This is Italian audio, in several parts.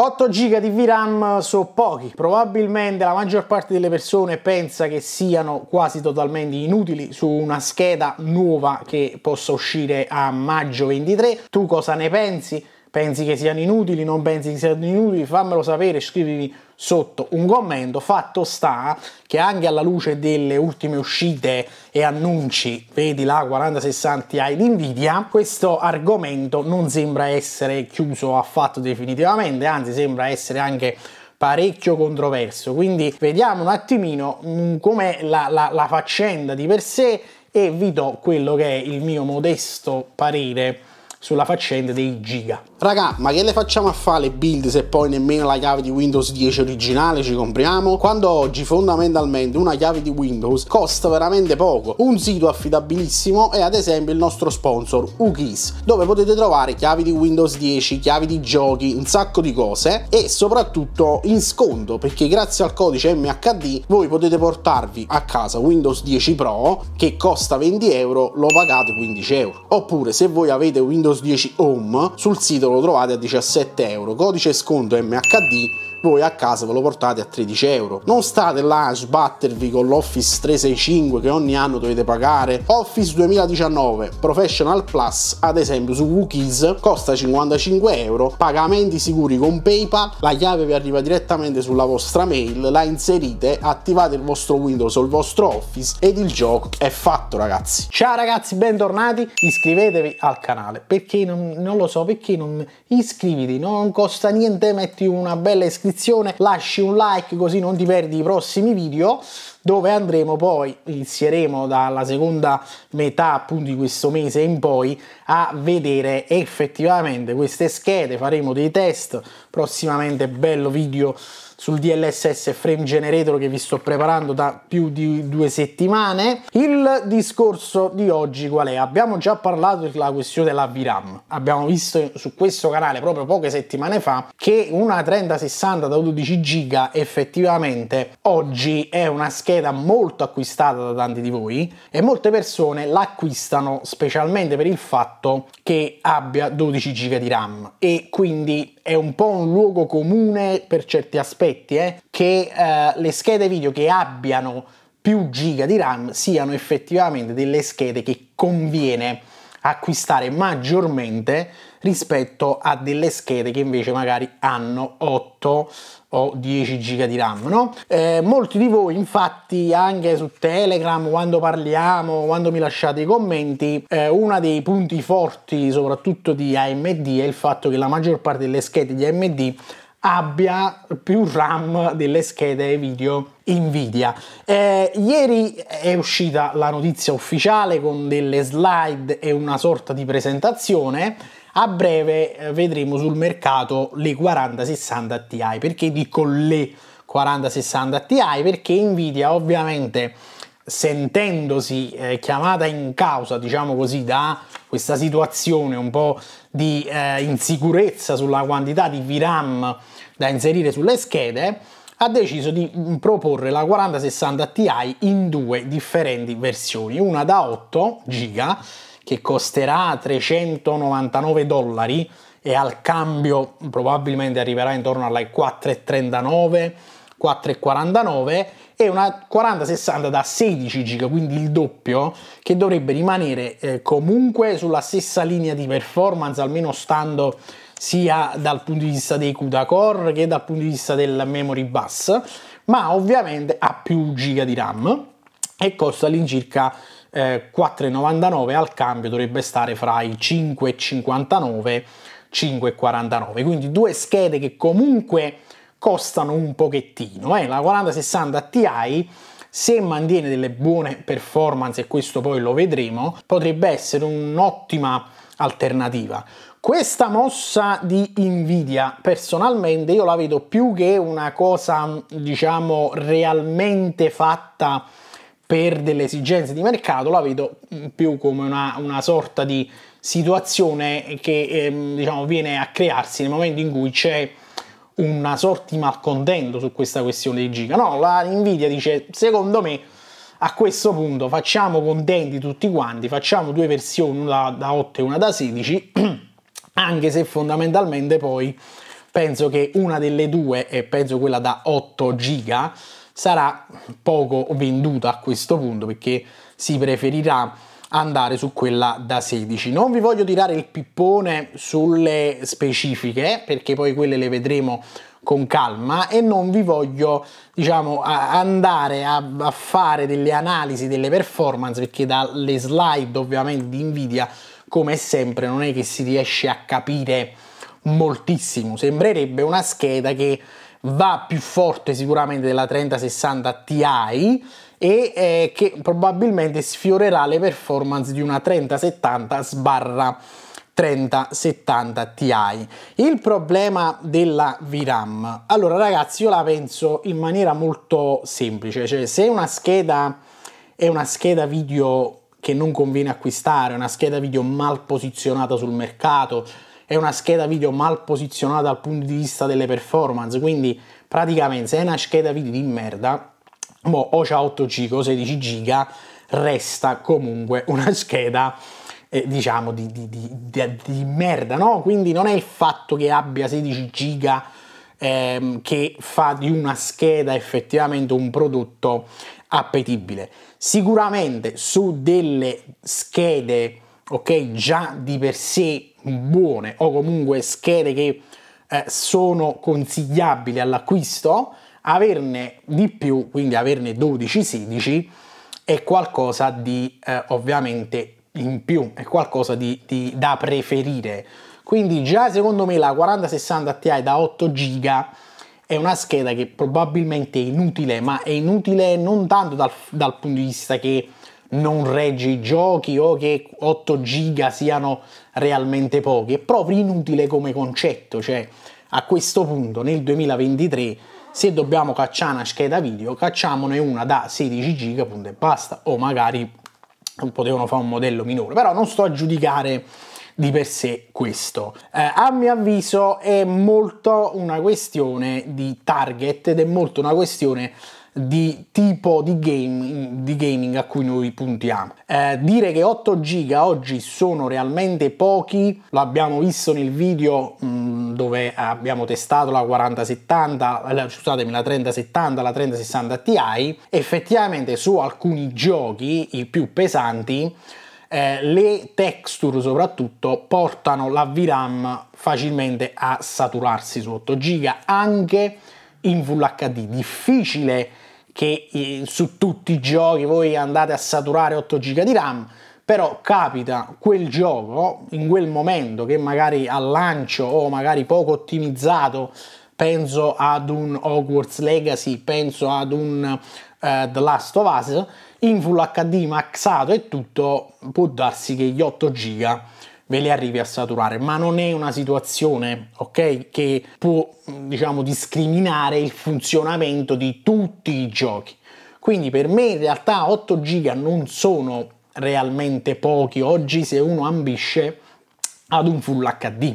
8 GB di VRAM sono pochi, probabilmente la maggior parte delle persone pensa che siano quasi totalmente inutili su una scheda nuova che possa uscire a maggio 23. Tu cosa ne pensi? Pensi che siano inutili? Non pensi che siano inutili? Fammelo sapere, scrivimi sotto un commento. Fatto sta che anche alla luce delle ultime uscite e annunci, vedi la 4060 i di Nvidia, questo argomento non sembra essere chiuso affatto definitivamente, anzi sembra essere anche parecchio controverso. Quindi vediamo un attimino mm, come la, la, la faccenda di per sé e vi do quello che è il mio modesto parere sulla faccenda dei giga. Raga, ma che le facciamo a fare le build se poi nemmeno la chiave di Windows 10 originale ci compriamo? Quando oggi fondamentalmente una chiave di Windows costa veramente poco. Un sito affidabilissimo è ad esempio il nostro sponsor UKIS, dove potete trovare chiavi di Windows 10, chiavi di giochi, un sacco di cose e soprattutto in sconto perché grazie al codice MHD voi potete portarvi a casa Windows 10 Pro che costa 20 euro, lo pagate 15 euro. Oppure se voi avete Windows 10 Home sul sito lo trovate a 17 euro. Codice sconto MHD voi a casa ve lo portate a 13 euro. Non state là a sbattervi con l'Office 365 che ogni anno dovete pagare. Office 2019 Professional Plus, ad esempio su Wookies, costa 55 euro, pagamenti sicuri con PayPal, la chiave vi arriva direttamente sulla vostra mail, la inserite, attivate il vostro Windows o il vostro Office ed il gioco è fatto ragazzi. Ciao ragazzi, bentornati, iscrivetevi al canale perché non, non lo so perché non iscriviti, non costa niente, metti una bella iscrizione iscrizione, lasci un like così non ti perdi i prossimi video dove andremo poi, inizieremo dalla seconda metà appunto di questo mese in poi a vedere effettivamente queste schede, faremo dei test, prossimamente bello video sul DLSS Frame Generator che vi sto preparando da più di due settimane. Il discorso di oggi qual è? Abbiamo già parlato della questione della VRAM. Abbiamo visto su questo canale proprio poche settimane fa che una 3060 da 12 giga effettivamente oggi è una scheda molto acquistata da tanti di voi e molte persone l'acquistano specialmente per il fatto che abbia 12 giga di RAM e quindi è un po' un luogo comune per certi aspetti, eh, che eh, le schede video che abbiano più giga di RAM siano effettivamente delle schede che conviene acquistare maggiormente rispetto a delle schede che invece magari hanno 8 o 10 giga di RAM, no? Eh, molti di voi infatti anche su Telegram quando parliamo, quando mi lasciate i commenti, eh, uno dei punti forti soprattutto di AMD è il fatto che la maggior parte delle schede di AMD abbia più RAM delle schede video Nvidia. Eh, ieri è uscita la notizia ufficiale con delle slide e una sorta di presentazione. A breve eh, vedremo sul mercato le 4060 Ti. Perché dico le 4060 Ti? Perché Nvidia ovviamente sentendosi eh, chiamata in causa, diciamo così, da questa situazione un po' di eh, insicurezza sulla quantità di VRAM da inserire sulle schede, ha deciso di proporre la 4060 Ti in due differenti versioni, una da 8 GB che costerà 399 dollari e al cambio probabilmente arriverà intorno alle 4,39 4,49 e una 4060 da 16 giga, quindi il doppio, che dovrebbe rimanere eh, comunque sulla stessa linea di performance, almeno stando sia dal punto di vista dei CUDA core che dal punto di vista del memory bus, ma ovviamente ha più giga di RAM e costa all'incirca eh, 4,99 al cambio dovrebbe stare fra i 5,59 e 5,49 quindi due schede che comunque costano un pochettino. Eh? La 4060 Ti se mantiene delle buone performance, e questo poi lo vedremo, potrebbe essere un'ottima alternativa. Questa mossa di Nvidia personalmente io la vedo più che una cosa diciamo realmente fatta per delle esigenze di mercato, la vedo più come una, una sorta di situazione che ehm, diciamo, viene a crearsi nel momento in cui c'è una sorta di malcontento su questa questione di giga. No, la Nvidia dice, secondo me a questo punto facciamo contenti tutti quanti, facciamo due versioni, una da 8 e una da 16, anche se fondamentalmente poi penso che una delle due, e penso quella da 8 giga, sarà poco venduta a questo punto perché si preferirà andare su quella da 16. Non vi voglio tirare il pippone sulle specifiche, perché poi quelle le vedremo con calma e non vi voglio diciamo a andare a, a, fare delle analisi delle performance perché dalle slide ovviamente di Nvidia come sempre non è che si riesce a capire moltissimo sembrerebbe una scheda che va più forte sicuramente della 3060 Ti e eh, che probabilmente sfiorerà le performance di una 3070 sbarra 3070 Ti. Il problema della VRAM. Allora ragazzi, io la penso in maniera molto semplice, cioè se una scheda è una scheda video che non conviene acquistare, una scheda video mal posizionata sul mercato, è una scheda video mal posizionata dal punto di vista delle performance, quindi praticamente se è una scheda video di merda, Mo boh, o c'ha 8 giga o 16 giga, resta comunque una scheda eh, diciamo di, di, di, di, merda, no? Quindi non è il fatto che abbia 16 giga ehm, che fa di una scheda effettivamente un prodotto appetibile. Sicuramente su delle schede, ok, già di per sé buone o comunque schede che eh, sono consigliabili all'acquisto, averne di più, quindi averne 12-16, è qualcosa di eh, ovviamente in più, è qualcosa di, di, da preferire. Quindi già secondo me la 4060 Ti da 8 GB è una scheda che probabilmente è inutile, ma è inutile non tanto dal, dal punto di vista che non regge i giochi o che 8 giga siano realmente pochi, è proprio inutile come concetto, cioè a questo punto nel 2023 se dobbiamo cacciare una scheda video cacciamone una da 16 giga punto e basta o magari potevano fare un modello minore però non sto a giudicare di per sé questo. Eh, a mio avviso è molto una questione di target ed è molto una questione di tipo di, game, di gaming a cui noi puntiamo. Eh, dire che 8 giga oggi sono realmente pochi, l'abbiamo visto nel video mh, mm, dove abbiamo testato la 4070, la, scusatemi, la 3070, la 3060 Ti, effettivamente su alcuni giochi, i più pesanti, eh, le texture soprattutto portano la VRAM facilmente a saturarsi su 8 giga anche in full HD. Difficile che eh, su tutti i giochi voi andate a saturare 8 GB di RAM, però capita quel gioco in quel momento che magari al lancio o magari poco ottimizzato, penso ad un Hogwarts Legacy, penso ad un Uh, The Last of Us in Full HD maxato e tutto può darsi che gli 8 giga ve le arrivi a saturare, ma non è una situazione, ok, che può, diciamo, discriminare il funzionamento di tutti i giochi. Quindi per me in realtà 8 giga non sono realmente pochi oggi se uno ambisce ad un full HD.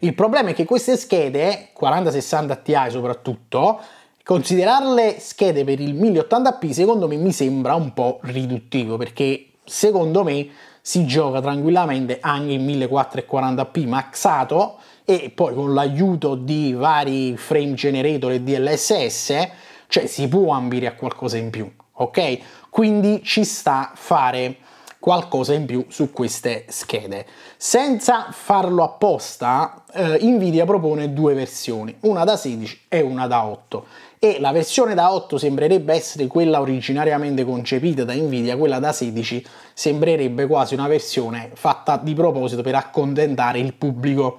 Il problema è che queste schede, 4060 Ti soprattutto, considerarle schede per il 1080p secondo me mi sembra un po' riduttivo perché secondo me si gioca tranquillamente anche in 1440p maxato e poi con l'aiuto di vari frame generator e DLSS cioè si può ambire a qualcosa in più ok quindi ci sta fare qualcosa in più su queste schede. Senza farlo apposta, eh, Nvidia propone due versioni, una da 16 e una da 8 e la versione da 8 sembrerebbe essere quella originariamente concepita da Nvidia, quella da 16 sembrerebbe quasi una versione fatta di proposito per accontentare il pubblico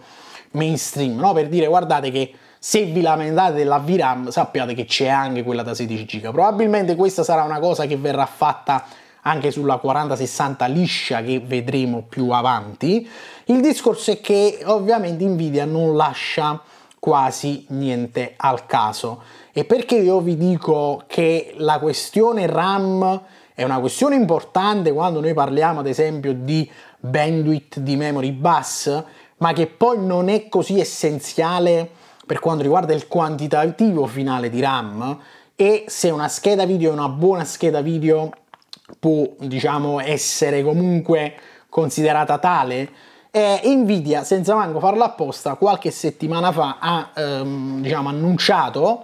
mainstream, no? per dire guardate che se vi lamentate della VRAM sappiate che c'è anche quella da 16 giga, Probabilmente questa sarà una cosa che verrà fatta anche sulla 4060 liscia che vedremo più avanti. Il discorso è che ovviamente Nvidia non lascia quasi niente al caso e perché io vi dico che la questione RAM è una questione importante quando noi parliamo ad esempio di bandwidth di memory bus, ma che poi non è così essenziale per quanto riguarda il quantitativo finale di RAM e se una scheda video è una buona scheda video può diciamo essere comunque considerata tale e Nvidia senza manco farlo apposta qualche settimana fa ha ehm, diciamo annunciato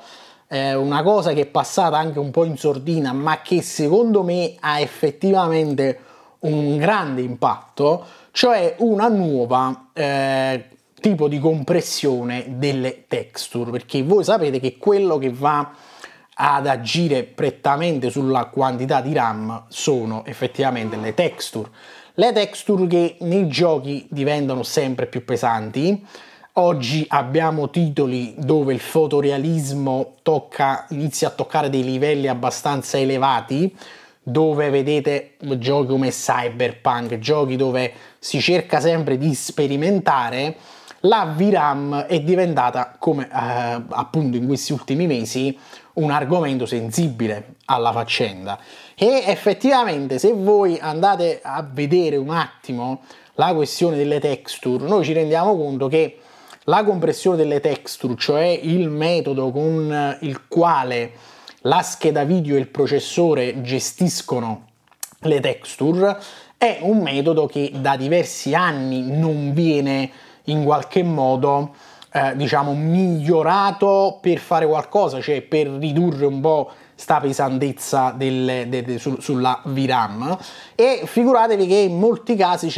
eh, una cosa che è passata anche un po' in sordina, ma che secondo me ha effettivamente un grande impatto, cioè una nuova eh, tipo di compressione delle texture, perché voi sapete che quello che va ad agire prettamente sulla quantità di RAM sono effettivamente le texture. Le texture che nei giochi diventano sempre più pesanti, Oggi abbiamo titoli dove il fotorealismo tocca, inizia a toccare dei livelli abbastanza elevati, dove vedete giochi come Cyberpunk, giochi dove si cerca sempre di sperimentare, la VRAM è diventata, come eh, appunto in questi ultimi mesi, un argomento sensibile alla faccenda. E effettivamente se voi andate a vedere un attimo la questione delle texture, noi ci rendiamo conto che la compressione delle texture, cioè il metodo con eh, il quale la scheda video e il processore gestiscono le texture, è un metodo che da diversi anni non viene in qualche modo eh, diciamo migliorato per fare qualcosa, cioè per ridurre un po' sta pesantezza del, de, de, su, sulla VRAM e figuratevi che in molti casi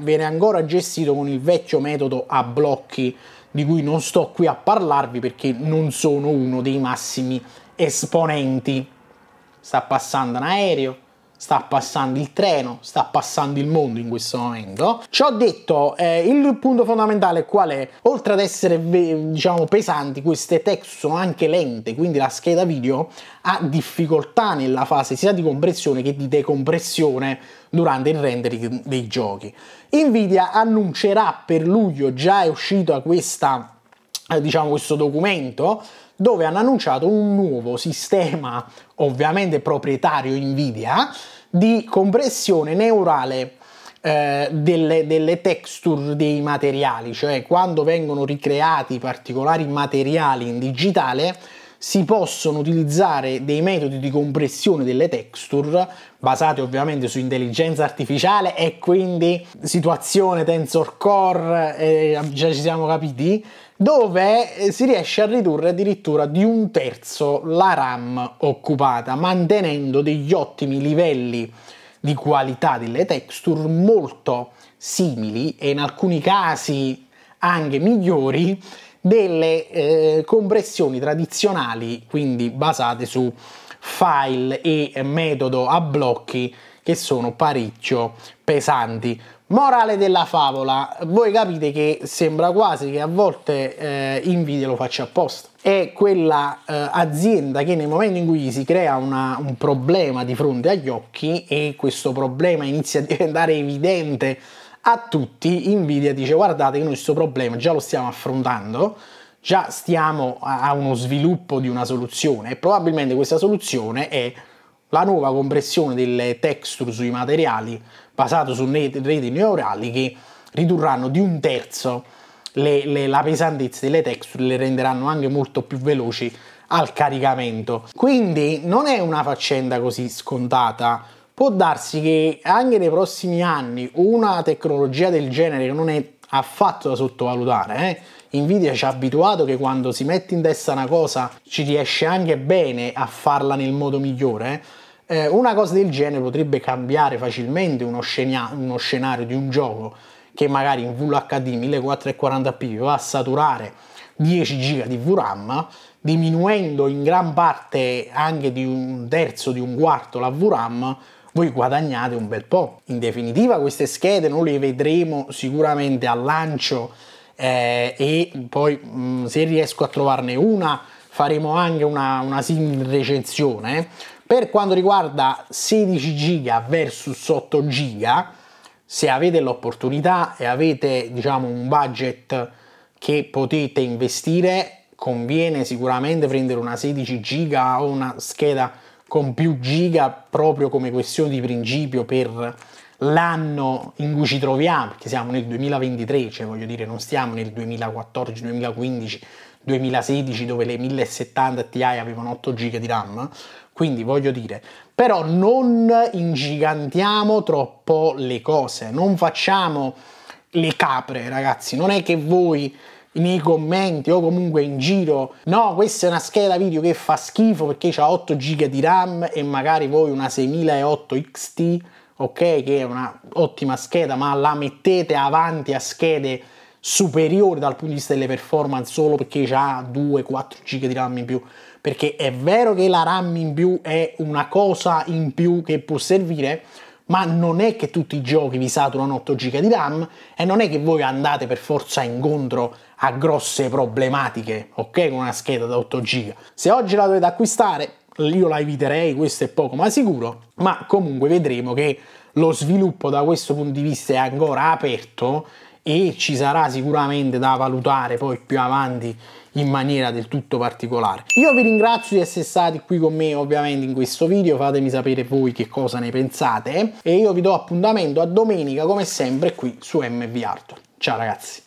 viene ancora gestito con il vecchio metodo a blocchi di cui non sto qui a parlarvi perché non sono uno dei massimi esponenti. Sta passando un aereo, sta passando il treno, sta passando il mondo in questo momento. Ciò detto, eh, il punto fondamentale qual è? Oltre ad essere, diciamo, pesanti, queste text sono anche lente, quindi la scheda video ha difficoltà nella fase sia di compressione che di decompressione durante il rendering dei giochi. Nvidia annuncerà per luglio, già è uscita questa, eh, diciamo, questo documento, dove hanno annunciato un nuovo sistema, ovviamente proprietario Nvidia, di compressione neurale eh, delle, delle, texture dei materiali, cioè quando vengono ricreati particolari materiali in digitale si possono utilizzare dei metodi di compressione delle texture basate ovviamente su intelligenza artificiale e quindi situazione tensor core, eh, già ci siamo capiti, dove eh, si riesce a ridurre addirittura di un terzo la RAM occupata, mantenendo degli ottimi livelli di qualità delle texture molto simili e in alcuni casi anche migliori delle eh, compressioni tradizionali, quindi basate su file e metodo a blocchi che sono parecchio pesanti. Morale della favola, voi capite che sembra quasi che a volte eh, Nvidia lo faccia apposta. È quella eh, azienda che nel momento in cui gli si crea una, un problema di fronte agli occhi e questo problema inizia a diventare evidente a tutti, Nvidia dice guardate che noi questo problema già lo stiamo affrontando, già stiamo a uno sviluppo di una soluzione e probabilmente questa soluzione è la nuova compressione delle texture sui materiali basato su reti neurali che ridurranno di un terzo le, le, la pesantezza delle texture, le renderanno anche molto più veloci al caricamento. Quindi non è una faccenda così scontata. Può darsi che anche nei prossimi anni una tecnologia del genere non è affatto da sottovalutare. Eh? Nvidia ci ha abituato che quando si mette in testa una cosa ci riesce anche bene a farla nel modo migliore. Eh? Eh, una cosa del genere potrebbe cambiare facilmente uno, scena uno scenario di un gioco che magari in VHD 1440p va a saturare 10 GB di VRAM, diminuendo in gran parte anche di un terzo, di un quarto la VRAM, voi guadagnate un bel po'. In definitiva queste schede noi le vedremo sicuramente al lancio eh, e poi mh, mm, se riesco a trovarne una faremo anche una, una sim recensione per quanto riguarda 16 giga versus 8 giga, se avete l'opportunità e avete diciamo un budget che potete investire, conviene sicuramente prendere una 16 giga o una scheda con più giga proprio come questione di principio per l'anno in cui ci troviamo, perché siamo nel 2023, cioè voglio dire non stiamo nel 2014, 2015, 2016 dove le 1070 Ti avevano 8 giga di RAM, quindi voglio dire, però non ingigantiamo troppo le cose, non facciamo le capre, ragazzi. Non è che voi nei commenti o comunque in giro no questa è una scheda video che fa schifo perché ha 8 giga di ram e magari voi una 6008 xt ok che è una ottima scheda ma la mettete avanti a schede superiore dal punto di vista delle performance solo perché ha 2-4 giga di RAM in più perché è vero che la RAM in più è una cosa in più che può servire ma non è che tutti i giochi vi saturano 8 giga di RAM e non è che voi andate per forza incontro a grosse problematiche, ok? Con una scheda da 8 giga. Se oggi la dovete acquistare, io la eviterei, questo è poco ma sicuro, ma comunque vedremo che lo sviluppo da questo punto di vista è ancora aperto e ci sarà sicuramente da valutare poi più avanti in maniera del tutto particolare. Io vi ringrazio di essere stati qui con me ovviamente in questo video, fatemi sapere voi che cosa ne pensate e io vi do appuntamento a domenica come sempre qui su MV Art. Ciao ragazzi!